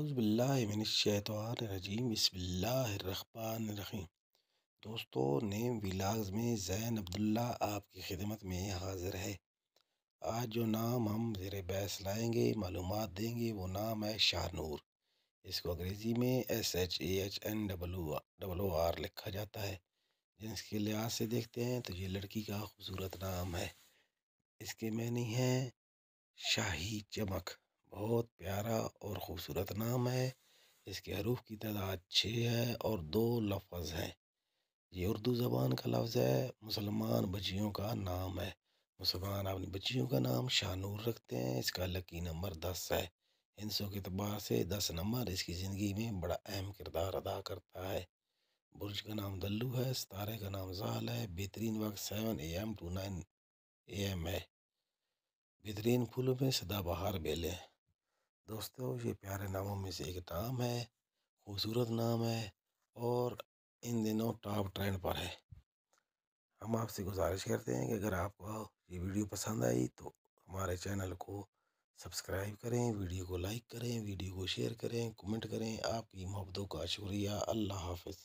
अज़बिल्लिमिनशैतवानरजीम बसमीम दोस्तों नेम विलाग्स में जैन अब्दुल्ला आपकी खिदमत में हाज़िर है आज जो नाम हम ज़र बहस लाएँगे मालूम देंगे वो नाम है शाहनूर इसको अंग्रेज़ी में S H A H N W W R लिखा जाता है जिसके लिहाज से देखते हैं तो ये लड़की का खूबसूरत नाम है इसके मैनी हैं शाही चमक बहुत प्यारा और ख़ूबसूरत नाम है इसके हरूफ की तादाद छः है और दो लफज हैं ये उर्दू ज़बान का लफ्ज़ है मुसलमान बच्चियों का नाम है मुसलमान अपनी बच्चियों का नाम शानूर रखते हैं इसका लकी नंबर दस है हिंसों के अतबार से दस नंबर इसकी ज़िंदगी में बड़ा अहम किरदार अदा करता है बुरज का नाम दल्लू है सितारे का नाम जाल है बेहतरीन वक्त seven A M to nine A M है बेहतरीन फूलों में सदाबहार बेलें दोस्तों ये प्यारे नामों में से एक नाम है खूबसूरत नाम है और इन दिनों टॉप ट्रेंड पर है हम आपसे गुजारिश करते हैं कि अगर आपको ये वीडियो पसंद आई तो हमारे चैनल को सब्सक्राइब करें वीडियो को लाइक करें वीडियो को शेयर करें कमेंट करें आपकी मोहब्बतों का शुक्रिया अल्लाह हाफिज़